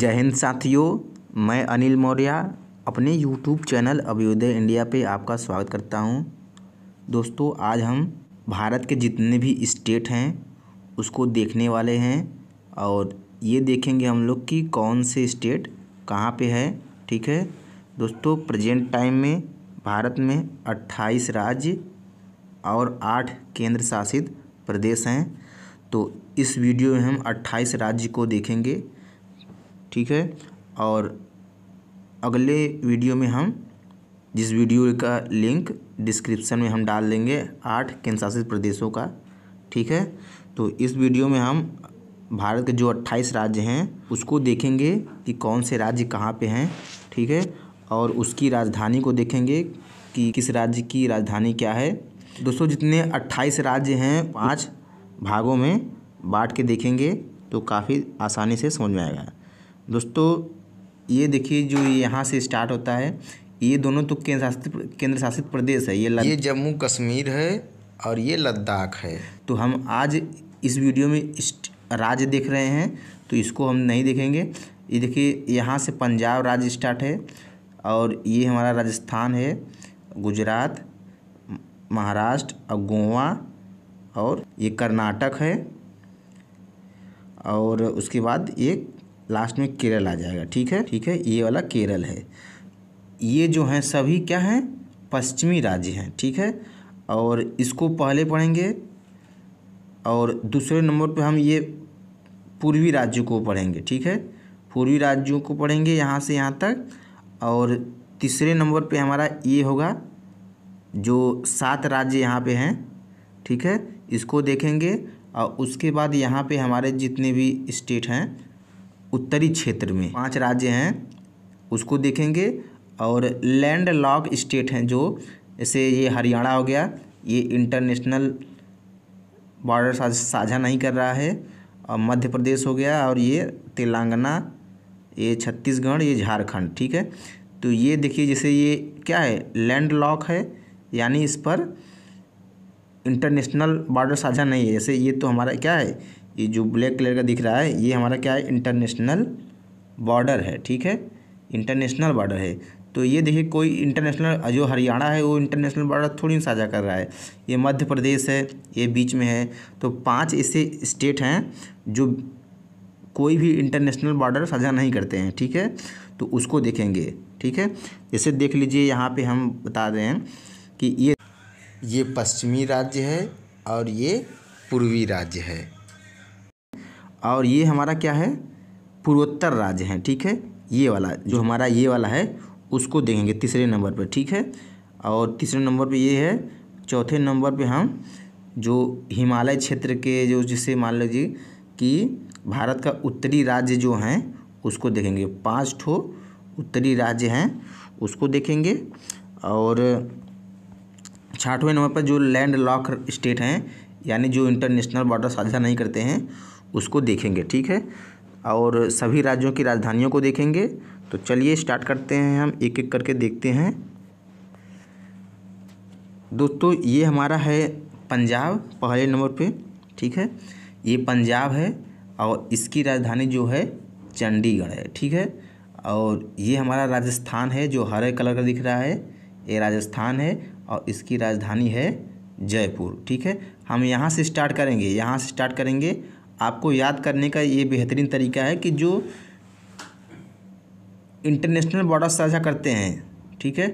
जय हिंद साथियों मैं अनिल मौर्य अपने YouTube चैनल अभ्योदय इंडिया पे आपका स्वागत करता हूँ दोस्तों आज हम भारत के जितने भी स्टेट हैं उसको देखने वाले हैं और ये देखेंगे हम लोग कि कौन से स्टेट कहाँ पे है ठीक है दोस्तों प्रेजेंट टाइम में भारत में 28 राज्य और 8 केंद्र शासित प्रदेश हैं तो इस वीडियो में हम अट्ठाईस राज्य को देखेंगे ठीक है और अगले वीडियो में हम जिस वीडियो का लिंक डिस्क्रिप्शन में हम डाल देंगे आठ केंद्रशासित प्रदेशों का ठीक है तो इस वीडियो में हम भारत के जो अट्ठाईस राज्य हैं उसको देखेंगे कि कौन से राज्य कहाँ पे हैं ठीक है और उसकी राजधानी को देखेंगे कि किस राज्य की राजधानी क्या है दोस्तों जितने अट्ठाईस राज्य हैं पाँच भागों में बांट के देखेंगे तो काफ़ी आसानी से समझ में आएगा दोस्तों ये देखिए जो यहाँ से स्टार्ट होता है ये दोनों तो केंद्र शासित केंद्र शासित प्रदेश है ये लद... ये जम्मू कश्मीर है और ये लद्दाख है तो हम आज इस वीडियो में राज्य देख रहे हैं तो इसको हम नहीं देखेंगे ये देखिए यहाँ से पंजाब राज्य स्टार्ट है और ये हमारा राजस्थान है गुजरात महाराष्ट्र और गोवा और ये कर्नाटक है और उसके बाद ये लास्ट में केरल आ जाएगा ठीक है ठीक है ये वाला केरल है ये जो हैं सभी क्या हैं पश्चिमी राज्य हैं ठीक है और इसको पहले पढ़ेंगे और दूसरे नंबर पे हम ये पूर्वी राज्यों को पढ़ेंगे ठीक है पूर्वी राज्यों को पढ़ेंगे यहाँ से यहाँ तक और तीसरे नंबर पे हमारा ये होगा जो सात राज्य यहाँ पे हैं ठीक है इसको देखेंगे और उसके बाद यहाँ पे हमारे जितने भी स्टेट हैं उत्तरी क्षेत्र में पांच राज्य हैं उसको देखेंगे और लैंड लॉक स्टेट हैं जो जैसे ये हरियाणा हो गया ये इंटरनेशनल बॉर्डर साझा नहीं कर रहा है और मध्य प्रदेश हो गया और ये तेलंगाना ये छत्तीसगढ़ ये झारखंड ठीक है तो ये देखिए जैसे ये क्या है लैंड लॉक है यानी इस पर इंटरनेशनल बॉर्डर साझा नहीं है जैसे ये तो हमारा क्या है ये जो ब्लैक कलर का दिख रहा है ये हमारा क्या है इंटरनेशनल बॉर्डर है ठीक है इंटरनेशनल बॉर्डर है तो ये देखिए कोई इंटरनेशनल जो हरियाणा है वो इंटरनेशनल बॉर्डर थोड़ी साझा कर रहा है ये मध्य प्रदेश है ये बीच में है तो पांच ऐसे स्टेट हैं जो कोई भी इंटरनेशनल बॉर्डर साझा नहीं करते हैं ठीक है तो उसको देखेंगे ठीक है जैसे देख लीजिए यहाँ पे हम बता रहे हैं कि ये ये पश्चिमी राज्य है और ये पूर्वी राज्य है और ये हमारा क्या है पूर्वोत्तर राज्य है ठीक है ये वाला जो हमारा ये वाला है उसको देखेंगे तीसरे नंबर पर ठीक है और तीसरे नंबर पर ये है चौथे नंबर पर हम जो हिमालय क्षेत्र के जो जिसे मान लीजिए कि भारत का उत्तरी राज्य जो हैं उसको देखेंगे पाँच ठो उत्तरी राज्य हैं उसको देखेंगे और छठवें नंबर पर जो लैंड लॉक स्टेट हैं यानी जो इंटरनेशनल बॉर्डर साझा नहीं करते हैं उसको देखेंगे ठीक है और सभी राज्यों की राजधानियों को देखेंगे तो चलिए स्टार्ट करते हैं हम एक एक करके देखते हैं दोस्तों ये हमारा है पंजाब पहले नंबर पे ठीक है ये पंजाब है और इसकी राजधानी जो है चंडीगढ़ है ठीक है और ये हमारा राजस्थान है जो हरे कलर का दिख रहा है ये राजस्थान है और इसकी राजधानी है जयपुर ठीक है हम यहाँ से स्टार्ट करेंगे यहाँ से स्टार्ट करेंगे आपको याद करने का ये बेहतरीन तरीका है कि जो इंटरनेशनल बॉर्डर साझा करते हैं ठीक है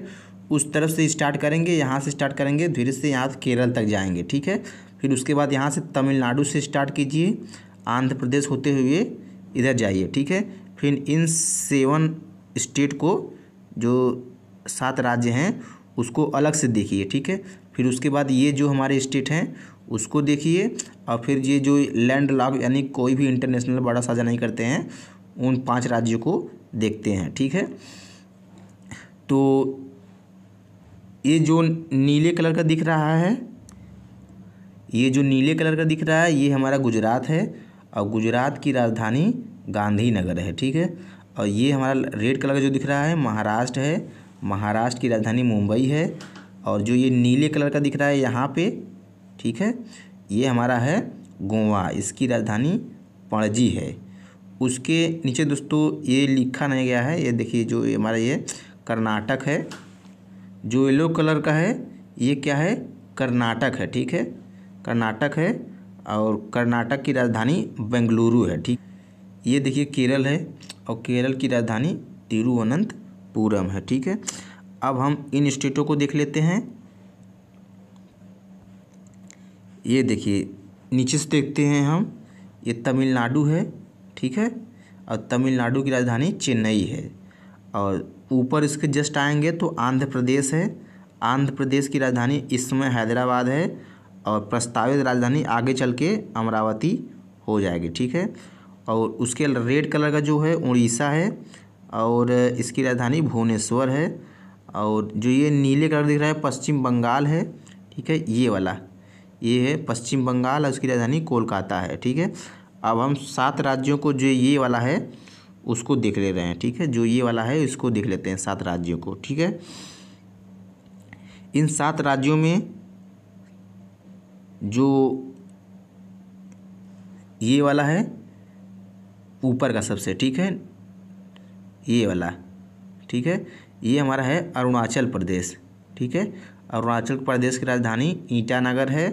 उस तरफ से स्टार्ट करेंगे यहाँ से स्टार्ट करेंगे धीरे से यहाँ से केरल तक जाएंगे ठीक है फिर उसके बाद यहाँ से तमिलनाडु से स्टार्ट कीजिए आंध्र प्रदेश होते हुए इधर जाइए ठीक है फिर इन सेवन स्टेट को जो सात राज्य हैं उसको अलग से देखिए ठीक है फिर उसके बाद ये जो हमारे स्टेट हैं उसको देखिए और फिर ये जो लैंड लॉक यानी कोई भी इंटरनेशनल बड़ा साझा नहीं करते हैं उन पांच राज्यों को देखते हैं ठीक है तो ये जो नीले कलर का दिख रहा है ये जो नीले कलर का दिख रहा है ये हमारा गुजरात है और गुजरात की राजधानी गांधीनगर है ठीक है और ये हमारा रेड कलर का जो दिख रहा है महाराष्ट्र है महाराष्ट्र की राजधानी मुंबई है और जो ये नीले कलर का दिख रहा है यहाँ पे ठीक है ये हमारा है गोवा इसकी राजधानी पणजी है उसके नीचे दोस्तों ये लिखा नहीं गया है ये देखिए जो ये हमारा ये कर्नाटक है जो येलो कलर का है ये क्या है कर्नाटक है ठीक है कर्नाटक है और कर्नाटक की राजधानी बेंगलुरु है ठीक ये देखिए केरल है और केरल की राजधानी तिरुवनंतपुरम है ठीक है अब हम इन स्टेटों को देख लेते हैं ये देखिए नीचे से देखते हैं हम ये तमिलनाडु है ठीक है और तमिलनाडु की राजधानी चेन्नई है और ऊपर इसके जस्ट आएंगे तो आंध्र प्रदेश है आंध्र प्रदेश की राजधानी इस समय हैदराबाद है और प्रस्तावित राजधानी आगे चल के अमरावती हो जाएगी ठीक है और उसके रेड कलर का जो है उड़ीसा है और इसकी राजधानी भुवनेश्वर है और जो ये नीले कलर दिख रहा है पश्चिम बंगाल है ठीक है ये वाला ये है पश्चिम बंगाल और उसकी राजधानी कोलकाता है ठीक है अब हम सात राज्यों को जो ये वाला है उसको देख ले रहे हैं ठीक है जो ये वाला है इसको देख लेते हैं सात राज्यों को ठीक है इन सात राज्यों में जो ये वाला है ऊपर का सबसे ठीक है ये वाला ठीक है ये हमारा है अरुणाचल प्रदेश ठीक है अरुणाचल प्रदेश की राजधानी ईटानगर है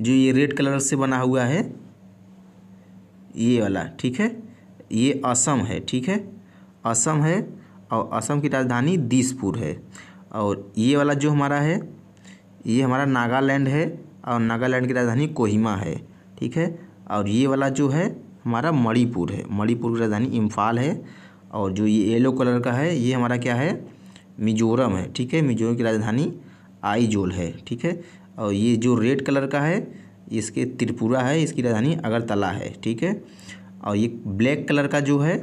जो ये रेड कलर से बना हुआ है ये वाला ठीक है ये असम है ठीक है असम है और असम की राजधानी दिसपुर है और ये वाला जो हमारा है ये हमारा नागालैंड है और नागालैंड की राजधानी कोहिमा है ठीक है और ये वाला जो है हमारा मणिपुर है मणिपुर की राजधानी इम्फाल है और जो ये येलो कलर का है ये हमारा क्या है मिजोरम है ठीक है मिजोरम की राजधानी आईजोल है ठीक है और ये जो रेड कलर का है इसके त्रिपुरा है इसकी राजधानी अगरतला है ठीक है और ये ब्लैक कलर का जो है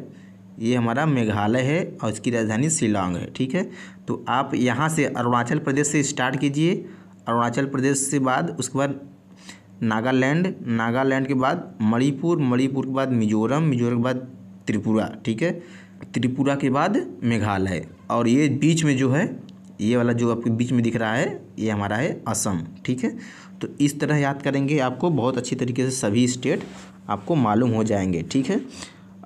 ये हमारा मेघालय है और इसकी राजधानी शिलांग है ठीक है तो आप यहाँ से अरुणाचल प्रदेश से स्टार्ट कीजिए अरुणाचल प्रदेश से बाद उसके बाद नागालैंड नागालैंड के बाद मणिपुर मणिपुर के बाद मिजोरम मिजोरम के बाद त्रिपुरा ठीक है त्रिपुरा के बाद मेघालय और ये बीच में जो है ये वाला जो आपके बीच में दिख रहा है ये हमारा है असम ठीक है तो इस तरह याद करेंगे आपको बहुत अच्छी तरीके से सभी स्टेट आपको मालूम हो जाएंगे ठीक है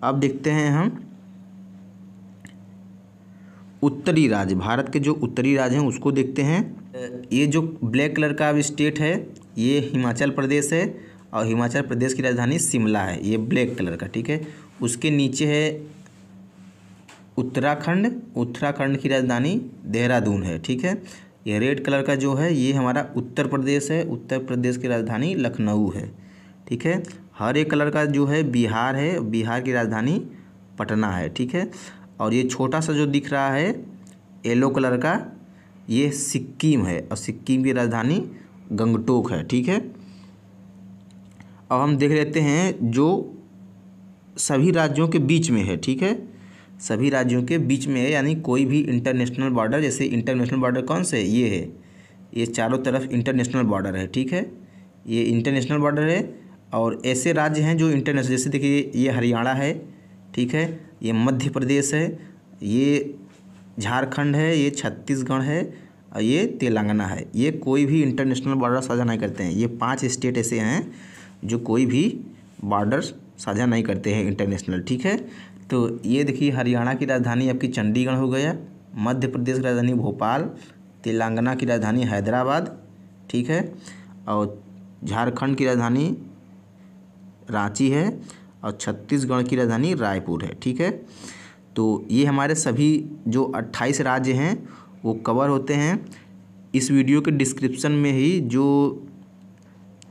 अब देखते हैं हम उत्तरी राज्य भारत के जो उत्तरी राज्य हैं उसको देखते हैं ये जो ब्लैक कलर का अब स्टेट है ये हिमाचल प्रदेश है और हिमाचल प्रदेश की राजधानी शिमला है ये ब्लैक कलर का ठीक है उसके नीचे है उत्तराखंड उत्तराखंड की राजधानी देहरादून है ठीक है ये रेड कलर का जो है ये हमारा उत्तर प्रदेश है उत्तर प्रदेश की राजधानी लखनऊ है ठीक है हरे कलर का जो है बिहार है बिहार की राजधानी पटना है ठीक है और ये छोटा सा जो दिख रहा है येलो कलर का ये सिक्किम है और सिक्किम की राजधानी गंगटोक है ठीक है अब हम देख लेते हैं जो सभी राज्यों के बीच में है ठीक है सभी राज्यों के बीच में है यानी कोई भी इंटरनेशनल बॉर्डर जैसे इंटरनेशनल बॉर्डर कौन से ये है ये चारों तरफ इंटरनेशनल बॉर्डर है ठीक है ये इंटरनेशनल बॉर्डर है और ऐसे राज्य हैं जो इंटरनेशनल जैसे देखिए ये हरियाणा है ठीक है ये मध्य प्रदेश है ये झारखंड है ये छत्तीसगढ़ है और ये तेलंगाना है ये कोई भी इंटरनेशनल बॉर्डर साझा नहीं करते हैं ये पांच स्टेट ऐसे हैं जो कोई भी बॉर्डर साझा नहीं करते हैं इंटरनेशनल ठीक है तो ये देखिए हरियाणा की राजधानी आपकी चंडीगढ़ हो गया मध्य प्रदेश की राजधानी भोपाल तेलंगाना की राजधानी हैदराबाद ठीक है और झारखंड की राजधानी रांची है और छत्तीसगढ़ की राजधानी रायपुर है ठीक है तो ये हमारे सभी जो अट्ठाईस राज्य हैं वो कवर होते हैं इस वीडियो के डिस्क्रिप्शन में ही जो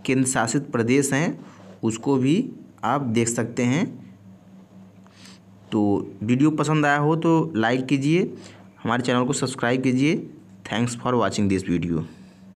केंद्र शासित प्रदेश हैं उसको भी आप देख सकते हैं तो वीडियो पसंद आया हो तो लाइक कीजिए हमारे चैनल को सब्सक्राइब कीजिए thanks for watching this video